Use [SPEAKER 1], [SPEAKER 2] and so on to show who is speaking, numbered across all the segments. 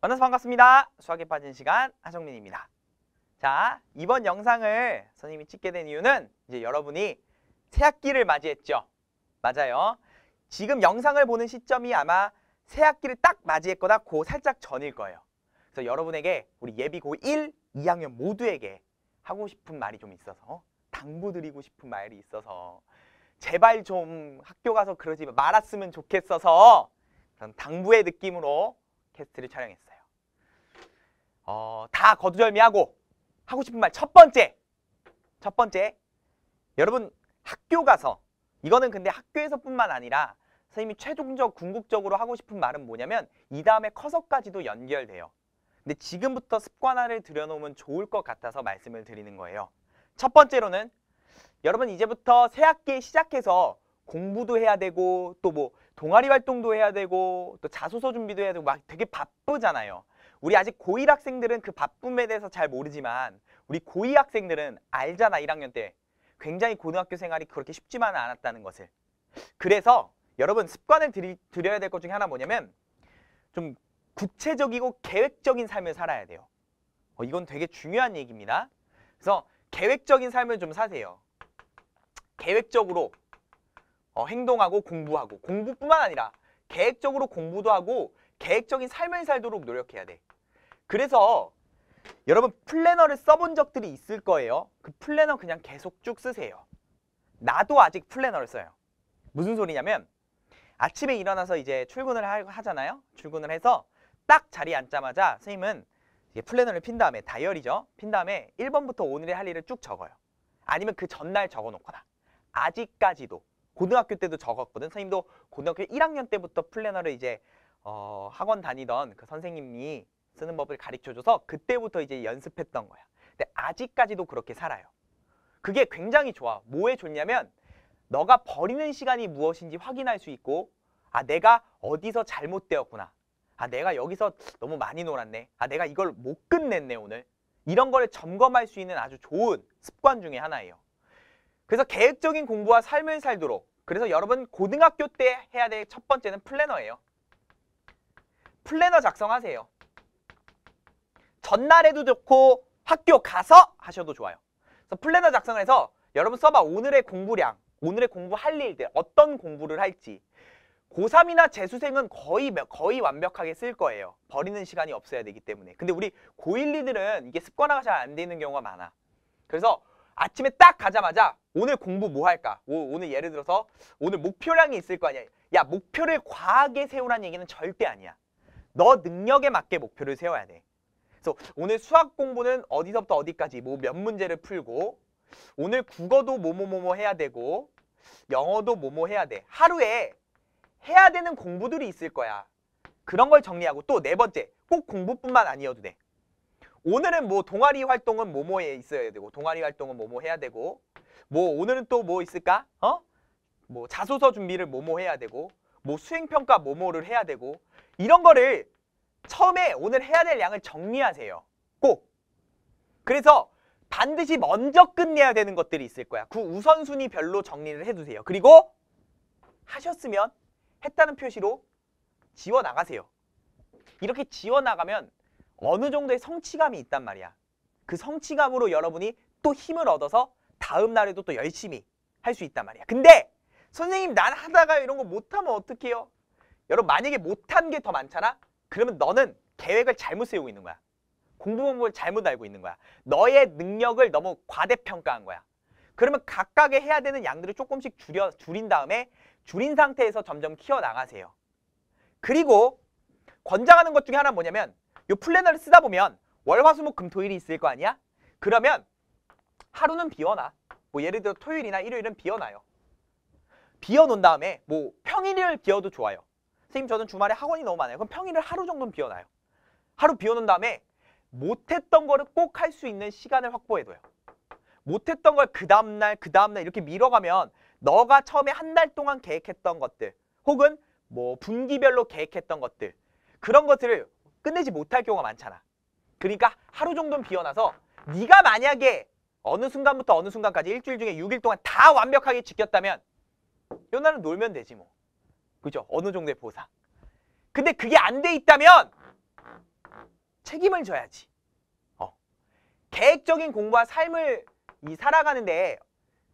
[SPEAKER 1] 만나서 반갑습니다. 수학에 빠진 시간 하정민입니다. 자, 이번 영상을 선생님이 찍게 된 이유는 이제 여러분이 새학기를 맞이했죠. 맞아요. 지금 영상을 보는 시점이 아마 새학기를 딱 맞이했거나 고 살짝 전일 거예요. 그래서 여러분에게 우리 예비고 1, 2학년 모두에게 하고 싶은 말이 좀 있어서 당부드리고 싶은 말이 있어서 제발 좀 학교 가서 그러지 말았으면 좋겠어서 그런 당부의 느낌으로 캐스트를 촬영했어요. 어, 다 거두절미하고 하고 싶은 말 첫 번째 첫 번째 여러분 학교 가서 이거는 근데 학교에서뿐만 아니라 선생님이 최종적 궁극적으로 하고 싶은 말은 뭐냐면 이 다음에 커서까지도 연결돼요. 근데 지금부터 습관화를 들여놓으면 좋을 것 같아서 말씀을 드리는 거예요. 첫 번째로는 여러분 이제부터 새 학기 시작해서 공부도 해야 되고 또 뭐 동아리 활동도 해야 되고 또 자소서 준비도 해야 되고 막 되게 바쁘잖아요. 우리 아직 고1 학생들은 그 바쁨에 대해서 잘 모르지만 우리 고2 학생들은 알잖아 1학년 때 굉장히 고등학교 생활이 그렇게 쉽지만은 않았다는 것을 그래서 여러분 습관을 들이, 들여야 될 것 중에 하나 뭐냐면 좀 구체적이고 계획적인 삶을 살아야 돼요 어, 이건 되게 중요한 얘기입니다 그래서 계획적인 삶을 좀 사세요 계획적으로 어, 행동하고 공부하고 공부뿐만 아니라 계획적으로 공부도 하고 계획적인 삶을 살도록 노력해야 돼. 그래서 여러분 플래너를 써본 적들이 있을 거예요. 그 플래너 그냥 계속 쭉 쓰세요. 나도 아직 플래너를 써요. 무슨 소리냐면 아침에 일어나서 이제 출근을 하잖아요. 출근을 해서 딱 자리에 앉자마자 선생님은 이제 플래너를 핀 다음에 다이어리죠. 핀 다음에 1번부터 오늘의 할 일을 쭉 적어요. 아니면 그 전날 적어놓거나 아직까지도 고등학교 때도 적었거든. 선생님도 고등학교 1학년 때부터 플래너를 이제 어, 학원 다니던 그 선생님이 쓰는 법을 가르쳐줘서 그때부터 이제 연습했던 거야. 근데 아직까지도 그렇게 살아요. 그게 굉장히 좋아. 뭐에 좋냐면 너가 버리는 시간이 무엇인지 확인할 수 있고 아 내가 어디서 잘못되었구나. 아 내가 여기서 너무 많이 놀았네. 아 내가 이걸 못 끝냈네 오늘. 이런 거를 점검할 수 있는 아주 좋은 습관 중에 하나예요. 그래서 계획적인 공부와 삶을 살도록 그래서 여러분 고등학교 때 해야 될 첫 번째는 플래너예요. 플래너 작성하세요. 전날 에도 좋고 학교 가서 하셔도 좋아요. 그래서 플래너 작성을 해서 여러분 써봐 오늘의 공부량, 오늘의 공부할 일들, 어떤 공부를 할지 고3이나 재수생은 거의 거의 완벽하게 쓸 거예요. 버리는 시간이 없어야 되기 때문에. 근데 우리 고1리들은 이게 습관화가 잘 안 되는 경우가 많아. 그래서 아침에 딱 가자마자 오늘 공부 뭐 할까? 오, 늘 예를 들어서 오늘 목표량이 있을 거 아니야. 야 목표를 과하게 세우라는 얘기는 절대 아니야. 너 능력에 맞게 목표를 세워야 돼. 그래서 오늘 수학 공부는 어디서부터 어디까지 뭐 몇 문제를 풀고 오늘 국어도 뭐뭐뭐뭐 해야 되고 영어도 뭐뭐 해야 돼. 하루에 해야 되는 공부들이 있을 거야. 그런 걸 정리하고 또 네 번째 꼭 공부뿐만 아니어도 돼. 오늘은 뭐 동아리 활동은 뭐뭐에 있어야 되고 동아리 활동은 뭐뭐 해야 되고 뭐 오늘은 또 뭐 있을까? 어? 뭐 자소서 준비를 뭐뭐 해야 되고 뭐 수행평가 뭐뭐를 해야 되고 이런 거를 처음에 오늘 해야 될 양을 정리하세요. 꼭! 그래서 반드시 먼저 끝내야 되는 것들이 있을 거야. 그 우선순위 별로 정리를 해두세요. 그리고 하셨으면 했다는 표시로 지워나가세요. 이렇게 지워나가면 어느 정도의 성취감이 있단 말이야. 그 성취감으로 여러분이 또 힘을 얻어서 다음 날에도 또 열심히 할 수 있단 말이야. 근데 선생님 난 하다가 이런 거 못하면 어떡해요? 여러분 만약에 못한 게 더 많잖아? 그러면 너는 계획을 잘못 세우고 있는 거야. 공부 방법을 잘못 알고 있는 거야. 너의 능력을 너무 과대평가한 거야. 그러면 각각의 해야 되는 양들을 조금씩 줄여, 줄인 다음에 줄인 상태에서 점점 키워나가세요. 그리고 권장하는 것 중에 하나는 뭐냐면 이 플래너를 쓰다 보면 월 화 수 목 금토일이 있을 거 아니야? 그러면 하루는 비워놔. 뭐 예를 들어 토요일이나 일요일은 비워놔요. 비워놓은 다음에 뭐 평일을 비워도 좋아요. 선생님 저는 주말에 학원이 너무 많아요. 그럼 평일을 하루 정도는 비워놔요. 하루 비워놓은 다음에 못했던 거를 꼭 할 수 있는 시간을 확보해둬요. 못했던 걸 그 다음날 그 다음날 이렇게 밀어가면 너가 처음에 한 달 동안 계획했던 것들 혹은 뭐 분기별로 계획했던 것들 그런 것들을 끝내지 못할 경우가 많잖아. 그러니까 하루 정도는 비워놔서 네가 만약에 어느 순간부터 어느 순간까지 일주일 중에 6일 동안 다 완벽하게 지켰다면 요날은 놀면 되지 뭐. 그죠? 어느 정도의 보상. 근데 그게 안 돼 있다면 책임을 져야지. 어. 계획적인 공부와 삶을 이 살아가는데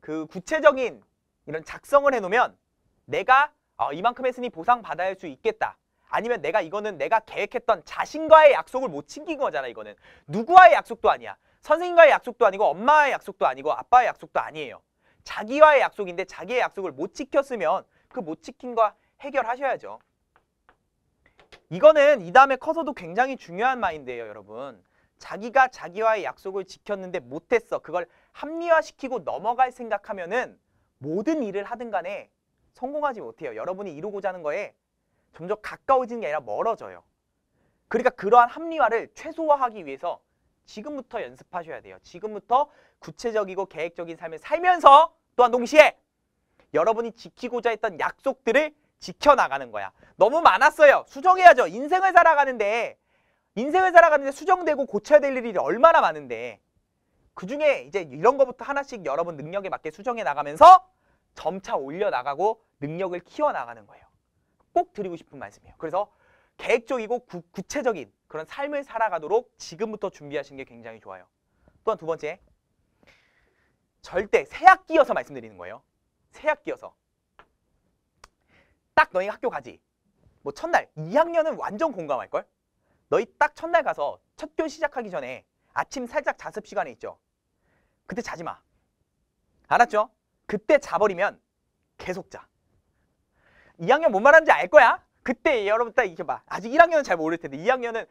[SPEAKER 1] 그 구체적인 이런 작성을 해놓으면 내가 어, 이만큼 했으니 보상받아야 할 수 있겠다. 아니면 내가 이거는 내가 계획했던 자신과의 약속을 못 챙긴 거잖아 이거는. 누구와의 약속도 아니야. 선생님과의 약속도 아니고 엄마의 약속도 아니고 아빠의 약속도 아니에요. 자기와의 약속인데 자기의 약속을 못 지켰으면 그 못 지킨과 해결하셔야죠. 이거는 이 다음에 커서도 굉장히 중요한 말인데요, 여러분. 자기가 자기와의 약속을 지켰는데 못했어. 그걸 합리화시키고 넘어갈 생각하면은 모든 일을 하든 간에 성공하지 못해요. 여러분이 이루고자 하는 거에 점점 가까워지는 게 아니라 멀어져요. 그러니까 그러한 합리화를 최소화하기 위해서 지금부터 연습하셔야 돼요. 지금부터 구체적이고 계획적인 삶을 살면서 또한 동시에 여러분이 지키고자 했던 약속들을 지켜나가는 거야. 너무 많았어요. 수정해야죠. 인생을 살아가는데 인생을 살아가는데 수정되고 고쳐야 될 일이 얼마나 많은데 그중에 이제 이런 거부터 하나씩 여러분 능력에 맞게 수정해 나가면서 점차 올려나가고 능력을 키워나가는 거예요. 꼭 드리고 싶은 말씀이에요. 그래서 계획적이고 구, 구체적인 그런 삶을 살아가도록 지금부터 준비하시는 게 굉장히 좋아요. 또한 두 번째, 절대 새학 기여서 말씀드리는 거예요. 새학 기여서딱 너희가 학교 가지. 뭐 첫날, 2학년은 완전 공감할걸? 너희 딱 첫날 가서 첫교 시작하기 전에 아침 살짝 자습 시간에 있죠. 그때 자지 마. 알았죠? 그때 자버리면 계속 자. 2학년 뭔 말하는지 알 거야? 그때 여러분 딱 이렇게 봐. 아직 1학년은 잘 모를 텐데 2학년은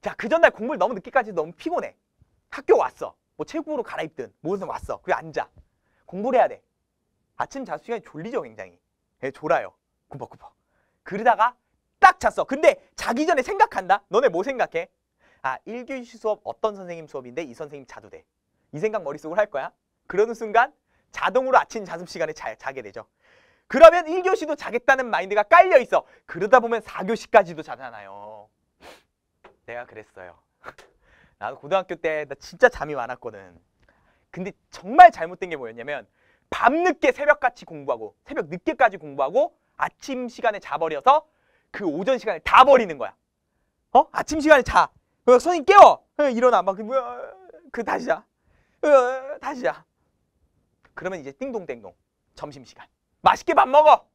[SPEAKER 1] 자, 그 전날 공부를 너무 늦게까지 너무 피곤해. 학교 왔어. 뭐체육부로 갈아입든 뭐든 왔어. 그리 앉아. 공부를 해야 돼. 아침 자수 시간이 졸리죠, 굉장히. 예, 졸아요. 굽벅굽벅. 그러다가 딱 잤어. 근데 자기 전에 생각한다. 너네 뭐 생각해? 아, 1교시 수업 어떤 선생님 수업인데 이 선생님 자도 돼. 이 생각 머릿속으로 할 거야. 그러는 순간 자동으로 아침 자습 시간에 자, 자게 되죠. 그러면 1교시도 자겠다는 마인드가 깔려 있어. 그러다 보면 4교시까지도 자잖아요. 내가 그랬어요. 나도 고등학교 때 나 진짜 잠이 많았거든. 근데 정말 잘못된 게 뭐였냐면 밤늦게 새벽같이 공부하고 새벽 늦게까지 공부하고 아침 시간에 자버려서 그 오전 시간에 다 버리는 거야. 어? 아침 시간에 자. 어, 선생님 깨워. 어, 일어나. 막, 그, 어, 그 다시 자. 어, 다시 자. 그러면 이제 띵동댕동. 점심시간. 맛있게 밥 먹어.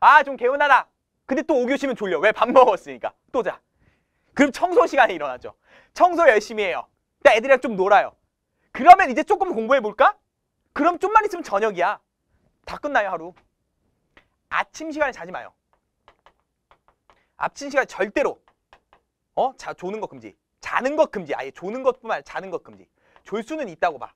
[SPEAKER 1] 아, 좀 개운하다. 근데 또 오교시면 졸려. 왜? 밥 먹었으니까. 또 자. 그럼 청소 시간에 일어나죠. 청소 열심히 해요. 애들이랑 좀 놀아요. 그러면 이제 조금 공부해볼까? 그럼 좀만 있으면 저녁이야. 다 끝나요, 하루. 아침 시간에 자지 마요. 아침 시간에 절대로 어? 자, 조는 것 금지. 자는 것 금지. 아예 조는 것뿐만 아니라 자는 것 금지. 졸 수는 있다고 봐.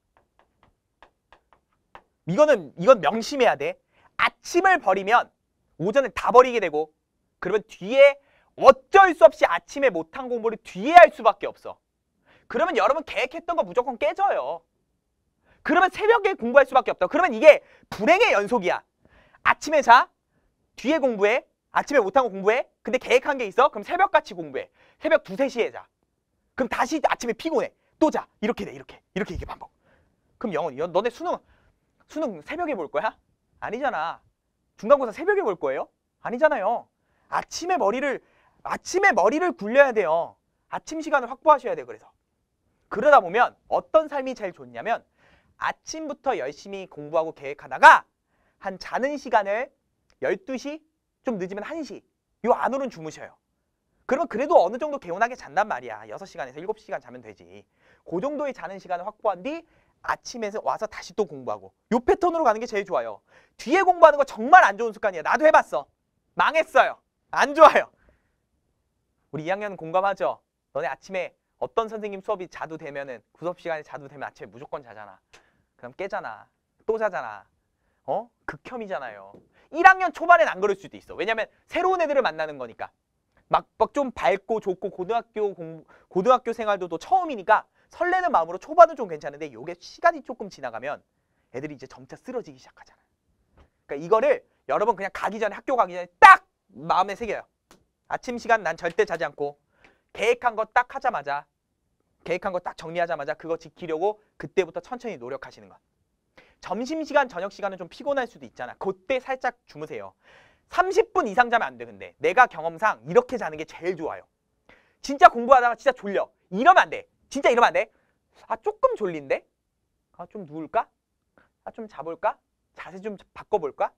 [SPEAKER 1] 이거는 이건 명심해야 돼. 아침을 버리면 오전을 다 버리게 되고 그러면 뒤에 어쩔 수 없이 아침에 못한 공부를 뒤에 할 수밖에 없어. 그러면 여러분 계획했던 거 무조건 깨져요. 그러면 새벽에 공부할 수밖에 없다. 그러면 이게 불행의 연속이야. 아침에 자, 뒤에 공부해, 아침에 못한 거 공부해, 근데 계획한 게 있어? 그럼 새벽같이 공부해. 새벽 두세 시에 자. 그럼 다시 아침에 피곤해. 또 자. 이렇게 돼, 이렇게. 이렇게 이게 반복. 그럼 영원히. 너네 수능, 수능 새벽에 볼 거야? 아니잖아. 중간고사 새벽에 볼 거예요? 아니잖아요. 아침에 머리를 아침에 머리를 굴려야 돼요. 아침 시간을 확보하셔야 돼요. 그래서 그러다 보면 어떤 삶이 제일 좋냐면 아침부터 열심히 공부하고 계획하다가 한 자는 시간을 12시, 좀 늦으면 1시 요 안으로는 주무셔요. 그러면 그래도 어느 정도 개운하게 잔단 말이야. 6시간에서 7시간 자면 되지. 그 정도의 자는 시간을 확보한 뒤 아침에 와서 다시 또 공부하고 요 패턴으로 가는 게 제일 좋아요. 뒤에 공부하는 거 정말 안 좋은 습관이야 나도 해봤어. 망했어요. 안 좋아요. 우리 2학년 공감하죠? 너네 아침에 어떤 선생님 수업이 자도 되면은 구석 시간에 자도 되면 아침에 무조건 자잖아. 그럼 깨잖아. 또 자잖아. 어? 극혐이잖아요. 1학년 초반엔 안 그럴 수도 있어. 왜냐면 새로운 애들을 만나는 거니까. 막막 좀 밝고 좋고 고등학교 공, 고등학교 생활도 또 처음이니까 설레는 마음으로 초반은 좀 괜찮은데 요게 시간이 조금 지나가면 애들이 이제 점차 쓰러지기 시작하잖아요. 그러니까 이거를 여러분 그냥 가기 전에 학교 가기 전에 딱 마음에 새겨요. 아침 시간 난 절대 자지 않고 계획한 거 딱 하자마자 계획한 거 딱 정리하자마자 그거 지키려고 그때부터 천천히 노력하시는 것. 점심시간, 저녁시간은 좀 피곤할 수도 있잖아. 그때 살짝 주무세요. 30분 이상 자면 안 돼, 근데. 내가 경험상 이렇게 자는 게 제일 좋아요. 진짜 공부하다가 진짜 졸려. 이러면 안 돼. 진짜 이러면 안 돼. 아, 조금 졸린데? 아, 좀 누울까? 아, 좀 자볼까? 자세 좀 바꿔볼까?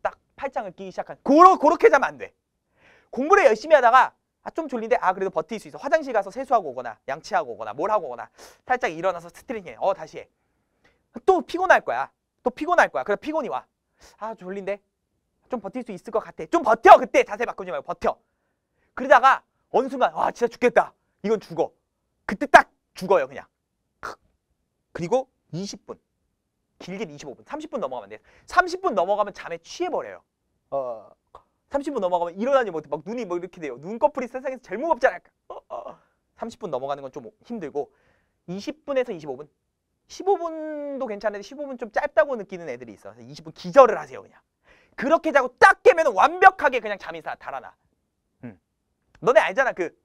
[SPEAKER 1] 딱 팔짱을 끼기 시작한. 고로, 그렇게 자면 안 돼. 공부를 열심히 하다가 아, 좀 졸린데 아 그래도 버틸 수 있어. 화장실 가서 세수하고 오거나 양치하고 오거나 뭘 하고 오거나 살짝 일어나서 스트레칭해 어 다시 해. 또 피곤할 거야. 또 피곤할 거야. 그래 피곤이 와. 아 졸린데 좀 버틸 수 있을 것 같아. 좀 버텨 그때 자세 바꾸지 말고 버텨. 그러다가 어느 순간 와 진짜 죽겠다. 이건 죽어. 그때 딱 죽어요 그냥. 그리고 20분. 길게 25분. 30분 넘어가면 돼. 30분 넘어가면 잠에 취해버려요. 어. 30분 넘어가면 일어나니 못해. 뭐 막 눈이 뭐 이렇게 돼요. 눈꺼풀이 세상에서 제일 무겁지 않을까. 어, 어. 30분 어. 넘어가는 건 좀 힘들고 20분에서 25분. 15분도 괜찮은데 15분 좀 짧다고 느끼는 애들이 있어. 20분 기절을 하세요 그냥. 그렇게 자고 딱 깨면 완벽하게 그냥 잠이 다 달아나. 음. 너네 알잖아 그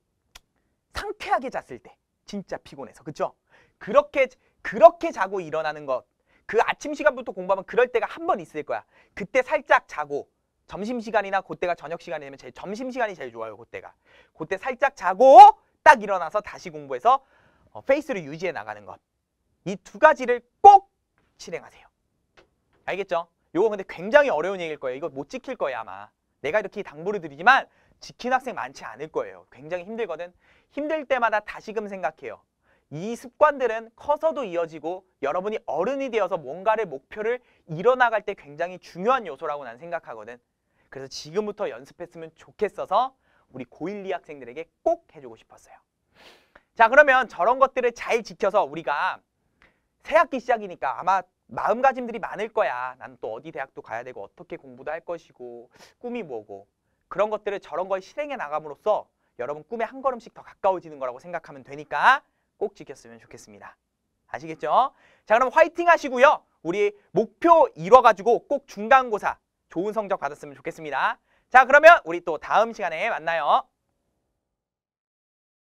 [SPEAKER 1] 상쾌하게 잤을 때 진짜 피곤해서 그쵸? 그렇게 그렇게 자고 일어나는 것. 그 아침 시간부터 공부하면 그럴 때가 한 번 있을 거야. 그때 살짝 자고 점심시간이나 그때가 저녁시간이 되면 제 점심시간이 제일 좋아요. 그때가. 그때 살짝 자고 딱 일어나서 다시 공부해서 어, 페이스를 유지해 나가는 것. 이 두 가지를 꼭 실행하세요. 알겠죠? 요거 근데 굉장히 어려운 얘기일 거예요. 이거 못 지킬 거예요 아마. 내가 이렇게 당부를 드리지만 지킨 학생 많지 않을 거예요. 굉장히 힘들거든. 힘들 때마다 다시금 생각해요. 이 습관들은 커서도 이어지고 여러분이 어른이 되어서 뭔가를 목표를 이뤄나갈 때 굉장히 중요한 요소라고 난 생각하거든. 그래서 지금부터 연습했으면 좋겠어서 우리 고1, 2 학생들에게 꼭 해주고 싶었어요. 자 그러면 저런 것들을 잘 지켜서 우리가 새학기 시작이니까 아마 마음가짐들이 많을 거야. 난 또 어디 대학도 가야 되고 어떻게 공부도 할 것이고 꿈이 뭐고 그런 것들을 저런 걸 실행해 나감으로써 여러분 꿈에 한 걸음씩 더 가까워지는 거라고 생각하면 되니까 꼭 지켰으면 좋겠습니다. 아시겠죠? 자 그럼 화이팅 하시고요. 우리 목표 이뤄가지고 꼭 중간고사 좋은 성적 받았으면 좋겠습니다. 자, 그러면 우리 또 다음 시간에 만나요.